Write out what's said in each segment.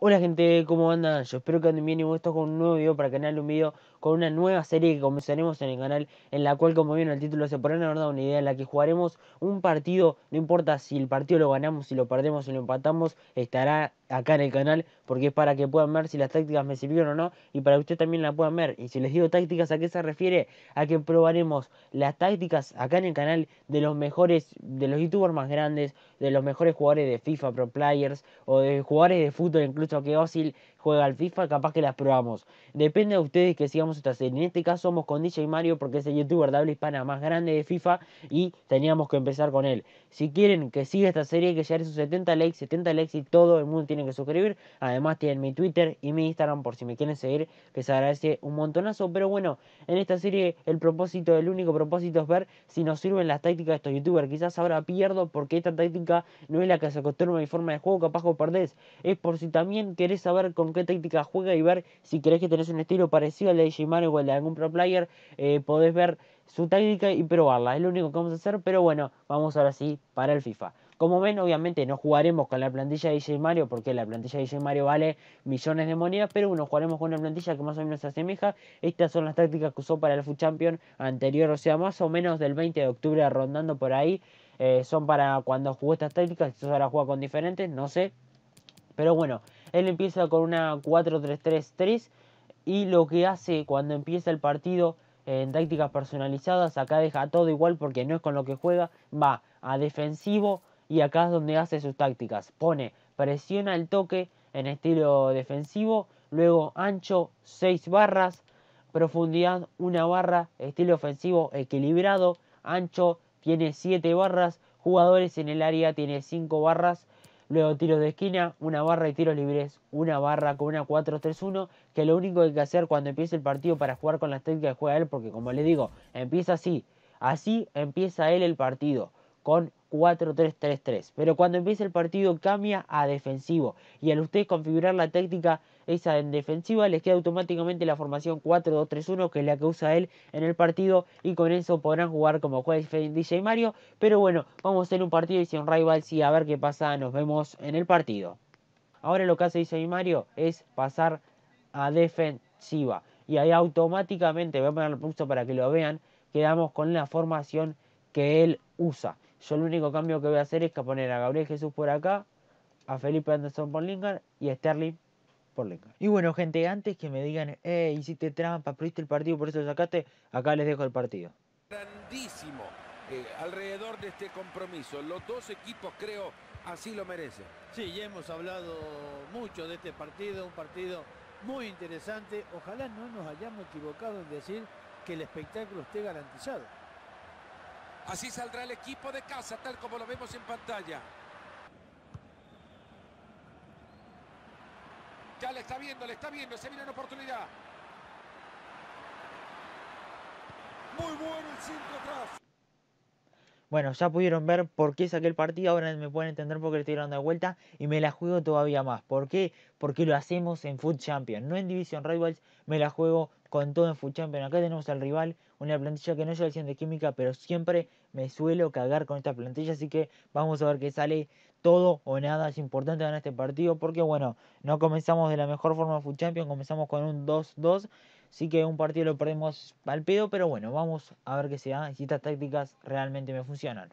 Hola gente, ¿cómo andan? Yo espero que anden bien y vos estás con un nuevo video para el canal, un video con una nueva serie que comenzaremos en el canal, en la cual, como vieron el título, se podrán haber dado una idea, en la que jugaremos un partido, no importa si el partido lo ganamos, si lo perdemos, si lo empatamos, estará acá en el canal, porque es para que puedan ver si las tácticas me sirvieron o no, y para que ustedes también la puedan ver. Y si les digo tácticas, ¿a qué se refiere? A que probaremos las tácticas acá en el canal de los mejores, de los youtubers más grandes, de los mejores jugadores de FIFA, Pro Players, o de jugadores de fútbol, incluso que Osil, juega al FIFA, capaz que las probamos. Depende de ustedes que sigamos esta serie. En este caso somos con DJ Mario porque es el youtuber de habla hispana más grande de FIFA y teníamos que empezar con él. Si quieren que siga esta serie, que llegue a sus 70 likes, 70 likes y todo el mundo tiene que suscribir. Además tienen mi Twitter y mi Instagram por si me quieren seguir, que se agradece un montonazo. Pero bueno, en esta serie el propósito, el único propósito es ver si nos sirven las tácticas de estos youtubers. Quizás ahora pierdo porque esta táctica no es la que se acostumbra a mi forma de juego, capaz que perdés. Es por si también querés saber con qué táctica juega y ver si querés que tenés un estilo parecido al de Mario o el de algún pro player, eh, podés ver su táctica y probarla. Es lo único que vamos a hacer, pero bueno, vamos ahora sí para el FIFA. Como ven, obviamente no jugaremos con la plantilla de DJ Mario, porque la plantilla de DJ Mario vale millones de monedas, pero bueno, jugaremos con una plantilla que más o menos se asemeja. Estas son las tácticas que usó para el FU Champion anterior, o sea, más o menos del 20 de octubre rondando por ahí. Eh, son para cuando jugó estas tácticas, si ahora juega con diferentes, no sé. Pero bueno, él empieza con una 4-3-3-3 y lo que hace cuando empieza el partido en tácticas personalizadas, acá deja todo igual porque no es con lo que juega, va a defensivo y acá es donde hace sus tácticas. Pone, presiona el toque en estilo defensivo, luego ancho 6 barras, profundidad 1 barra, estilo ofensivo equilibrado, ancho tiene 7 barras, jugadores en el área tiene 5 barras, Luego tiro de esquina, una barra y tiros libres, una barra con una 4-3-1, que lo único que hay que hacer cuando empiece el partido para jugar con las técnicas que juega él, porque como le digo, empieza así, así empieza él el partido con 4-3-3-3. Pero cuando empieza el partido cambia a defensivo. Y al usted configurar la técnica esa en defensiva, les queda automáticamente la formación 4-2-3-1, que es la que usa él en el partido. Y con eso podrán jugar como juez DJ Mario. Pero bueno, vamos a hacer un partido y sin rival sí a ver qué pasa. Nos vemos en el partido. Ahora lo que hace DJ Mario es pasar a defensiva. Y ahí automáticamente, voy a poner el pulso para que lo vean, quedamos con la formación que él usa. Yo el único cambio que voy a hacer es que poner a Gabriel Jesús por acá, a Felipe Anderson por Lingard y a Sterling por Lingard. Y bueno, gente, antes que me digan, eh, hiciste trampa, perdiste el partido, por eso lo sacaste, acá les dejo el partido. Grandísimo eh, alrededor de este compromiso. Los dos equipos, creo, así lo merecen. Sí, ya hemos hablado mucho de este partido, un partido muy interesante. Ojalá no nos hayamos equivocado en decir que el espectáculo esté garantizado. Así saldrá el equipo de casa, tal como lo vemos en pantalla. Ya le está viendo, le está viendo, se viene la oportunidad. Muy bueno el centro atrás. Bueno, ya pudieron ver por qué saqué el partido, ahora me pueden entender por qué le estoy dando de vuelta y me la juego todavía más. ¿Por qué? Porque lo hacemos en Food Champion, no en Division Rivals, me la juego con todo en Food Champion. Acá tenemos al rival, una plantilla que no es la de química, pero siempre me suelo cagar con esta plantilla, así que vamos a ver qué sale todo o nada es importante ganar este partido, porque bueno, no comenzamos de la mejor forma Food Champions, comenzamos con un 2-2, así que un partido lo perdemos al pedo, pero bueno, vamos a ver qué se da, si estas tácticas realmente me funcionan.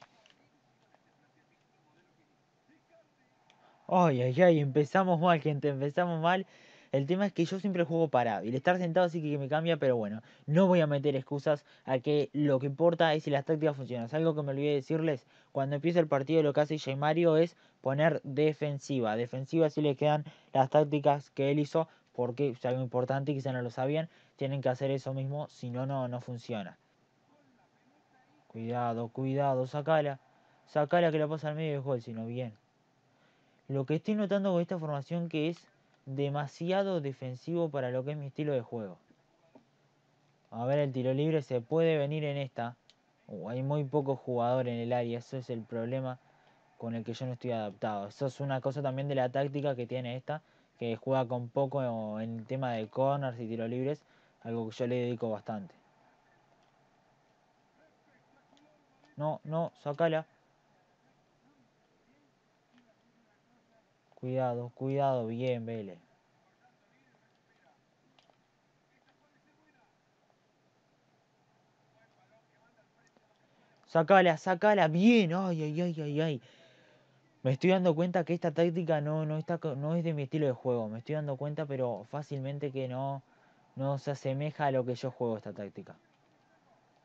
Ay, ay, ay, empezamos mal, gente, empezamos mal. El tema es que yo siempre juego parado y el estar sentado sí que me cambia, pero bueno, no voy a meter excusas a que lo que importa es si las tácticas funcionan. Es algo que me olvidé decirles, cuando empieza el partido lo que hace J. Mario es poner defensiva. Defensiva si le quedan las tácticas que él hizo, porque es algo importante y quizá no lo sabían, tienen que hacer eso mismo, si no, no, no funciona. Cuidado, cuidado, sacala. Sacala que la pasa al medio del gol, sino bien. Lo que estoy notando con esta formación que es demasiado defensivo para lo que es mi estilo de juego. A ver, el tiro libre se puede venir en esta. Uh, hay muy poco jugador en el área, eso es el problema con el que yo no estoy adaptado. Eso es una cosa también de la táctica que tiene esta, que juega con poco en el tema de corners y tiro libres, algo que yo le dedico bastante. No, no, sacala. cuidado, cuidado, bien, Vélez. Sacala, sácala, bien, ay, ay, ay, ay, ay. Me estoy dando cuenta que esta táctica no, está, no es de mi estilo de juego. Me estoy dando cuenta, pero fácilmente que no, no se asemeja a lo que yo juego esta táctica.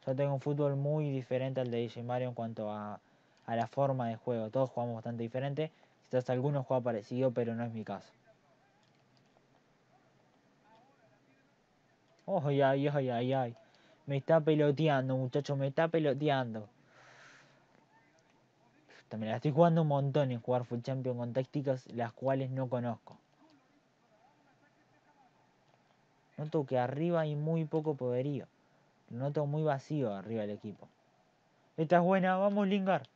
Yo tengo un fútbol muy diferente al de DJ Mario en cuanto a, a la forma de juego. Todos jugamos bastante diferente, Quizás algunos juega parecido, pero no es mi caso. ay, ay, ay, ay, ay. Me está peloteando, muchacho me está peloteando. También la estoy jugando un montón en jugar Full Champion con tácticas las cuales no conozco. Noto que arriba hay muy poco poderío. noto muy vacío arriba el equipo. Esta es buena, vamos Lingar.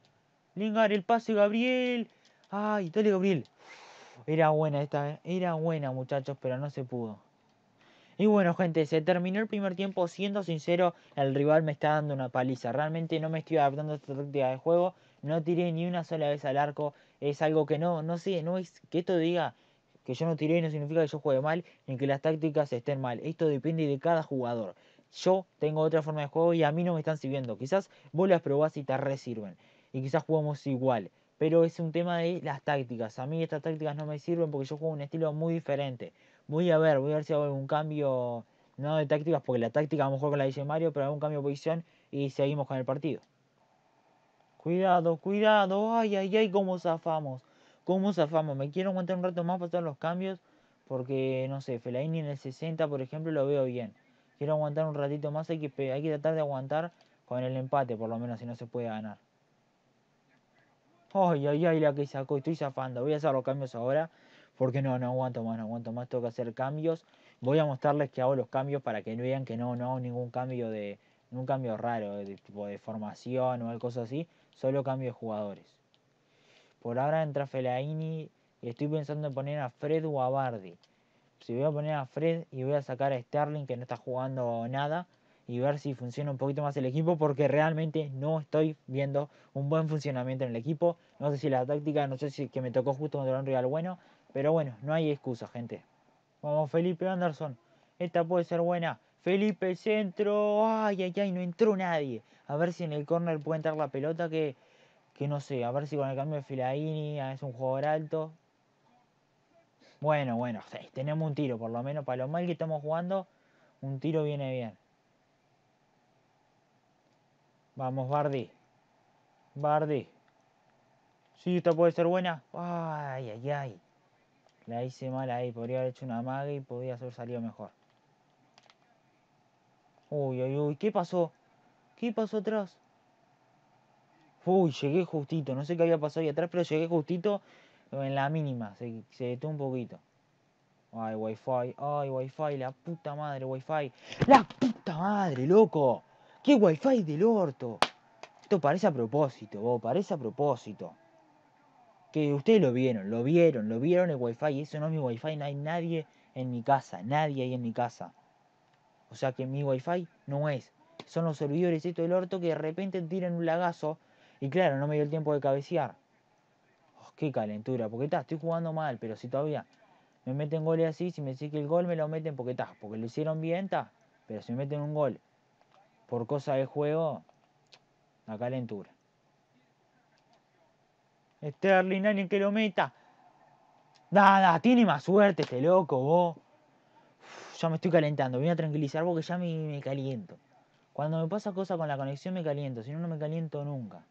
Lingar, el pase Gabriel. Ay, ah, Toledo Gabriel. Era buena esta, eh. era buena muchachos, pero no se pudo. Y bueno, gente, se terminó el primer tiempo. Siendo sincero, el rival me está dando una paliza. Realmente no me estoy adaptando a esta táctica de juego. No tiré ni una sola vez al arco. Es algo que no, no sé, no es que esto diga que yo no tiré no significa que yo juegue mal ni que las tácticas estén mal. Esto depende de cada jugador. Yo tengo otra forma de juego y a mí no me están sirviendo. Quizás vos las probás y te resirven. Y quizás jugamos igual pero es un tema de las tácticas. A mí estas tácticas no me sirven porque yo juego un estilo muy diferente. Voy a ver, voy a ver si hago algún cambio, no de tácticas, porque la táctica a lo mejor con la dice Mario, pero algún cambio de posición y seguimos con el partido. Cuidado, cuidado, ay, ay, ay, cómo zafamos, cómo zafamos. Me quiero aguantar un rato más para hacer los cambios, porque no sé, Fellaini en el 60, por ejemplo, lo veo bien. Quiero aguantar un ratito más, hay que tratar de aguantar con el empate, por lo menos, si no se puede ganar ay, ay, ay, la que sacó, estoy zafando, voy a hacer los cambios ahora, porque no, no aguanto más, no aguanto más, tengo que hacer cambios. Voy a mostrarles que hago los cambios para que no vean que no, no hago ningún cambio de, ningún cambio raro, de tipo de formación o algo así, solo cambio de jugadores. Por ahora entra Felaini y estoy pensando en poner a Fred o a Bardi. Si voy a poner a Fred y voy a sacar a Sterling que no está jugando nada, y ver si funciona un poquito más el equipo porque realmente no estoy viendo un buen funcionamiento en el equipo. No sé si la táctica, no sé si que me tocó justo contra un rival bueno, pero bueno, no hay excusa, gente. Vamos, Felipe Anderson. Esta puede ser buena. Felipe centro. Ay, ay, ay, no entró nadie. A ver si en el corner puede entrar la pelota que que no sé, a ver si con el cambio de Filaini ah, es un jugador alto. Bueno, bueno, tenemos un tiro, por lo menos para lo mal que estamos jugando, un tiro viene bien. Vamos, Bardi. Bardi. Sí, esta puede ser buena. Ay, ay, ay. La hice mal ahí. Podría haber hecho una maga y podría haber salido mejor. Uy, uy, uy. ¿Qué pasó? ¿Qué pasó atrás? Uy, llegué justito. No sé qué había pasado ahí atrás, pero llegué justito en la mínima. Se, se detuvo un poquito. Ay, wifi. Ay, wifi. La puta madre, wifi. La puta madre, loco. ¡Qué wifi del orto! Esto parece a propósito, vos, parece a propósito. Que ustedes lo vieron, lo vieron, lo vieron el wifi. Eso no es mi wifi, no hay nadie en mi casa, nadie ahí en mi casa. O sea que mi wifi no es. Son los servidores esto del orto que de repente tiran un lagazo. Y claro, no me dio el tiempo de cabecear. Oh, qué calentura, porque está, estoy jugando mal, pero si todavía me meten goles así, si me que el gol me lo meten porque está, porque lo hicieron bien, está. Pero si me meten un gol por cosa de juego, la calentura. Sterling, alguien que lo meta. Nada, tiene más suerte este loco, vos. ya me estoy calentando, voy a tranquilizar porque ya me, me caliento. Cuando me pasa cosa con la conexión me caliento, si no, no me caliento nunca.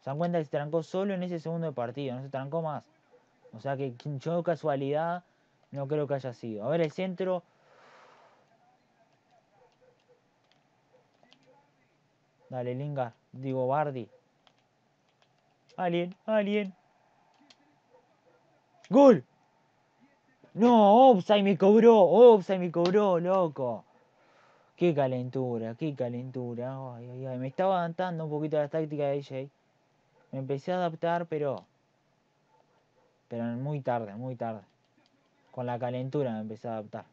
Se dan cuenta que se trancó solo en ese segundo de partido, no se trancó más. O sea que yo casualidad no creo que haya sido. A ver el centro Dale, Lingard. Digo, Bardi. Alien, alien. ¡Gol! No, Opsai me cobró, Opsai me cobró, loco. Qué calentura, qué calentura. Ay, Me estaba adaptando un poquito a la táctica de DJ. Me empecé a adaptar, pero. Pero muy tarde, muy tarde. Con la calentura me empecé a adaptar.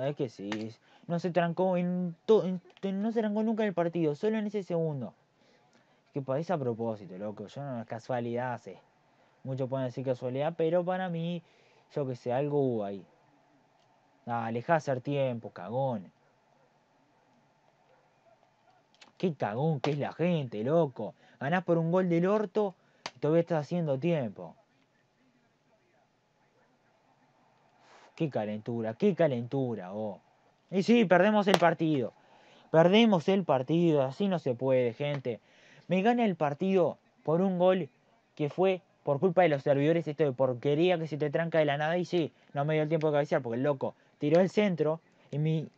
Es que sí. No se trancó en, todo, no se nunca en el partido, solo en ese segundo. Es que para a propósito, loco, yo no es casualidad, sé. Muchos pueden decir casualidad, pero para mí, yo que sé, algo hubo ahí. Dale, ah, deja hacer tiempo, cagón. Qué cagón que es la gente, loco. Ganás por un gol del orto y todavía estás haciendo tiempo. Qué calentura, qué calentura, oh. Y sí, perdemos el partido. Perdemos el partido, así no se puede, gente. Me gana el partido por un gol que fue por culpa de los servidores, esto de porquería que se te tranca de la nada. Y sí, no me dio el tiempo de cabecear porque el loco tiró el centro y mi,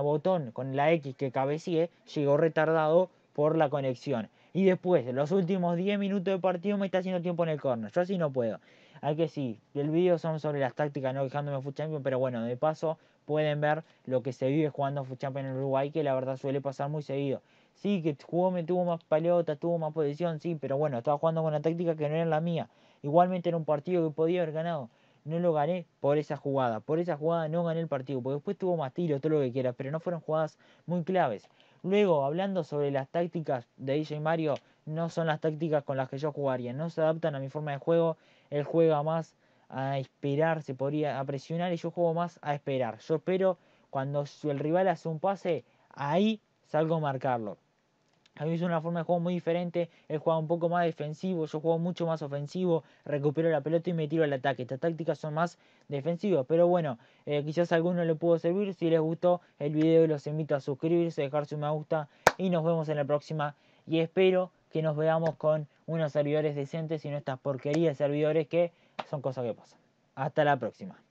botón con la X que cabeceé llegó retardado por la conexión. Y después, los últimos 10 minutos de partido me está haciendo tiempo en el corner. Yo así no puedo. Hay que sí, el video son sobre las tácticas no quejándome de Champions, pero bueno, de paso pueden ver lo que se vive jugando Foot Champions en Uruguay, que la verdad suele pasar muy seguido. Sí, que jugó, me tuvo más pelota, tuvo más posición, sí, pero bueno, estaba jugando con una táctica que no era la mía. Igualmente era un partido que podía haber ganado. No lo gané por esa jugada. Por esa jugada no gané el partido. Porque después tuvo más tiro, todo lo que quieras. Pero no fueron jugadas muy claves. Luego, hablando sobre las tácticas de DJ Mario, no son las tácticas con las que yo jugaría. No se adaptan a mi forma de juego. Él juega más a esperar, se podría a presionar y yo juego más a esperar. Yo espero cuando el rival hace un pase, ahí salgo a marcarlo. A mí es una forma de juego muy diferente. Él juega un poco más defensivo, yo juego mucho más ofensivo, recupero la pelota y me tiro al ataque. Estas tácticas son más defensivas, pero bueno, eh, quizás a alguno le pudo servir. Si les gustó el video, los invito a suscribirse, dejar su me gusta y nos vemos en la próxima. Y espero que nos veamos con unos servidores decentes y no estas porquerías de servidores que son cosas que pasan. Hasta la próxima.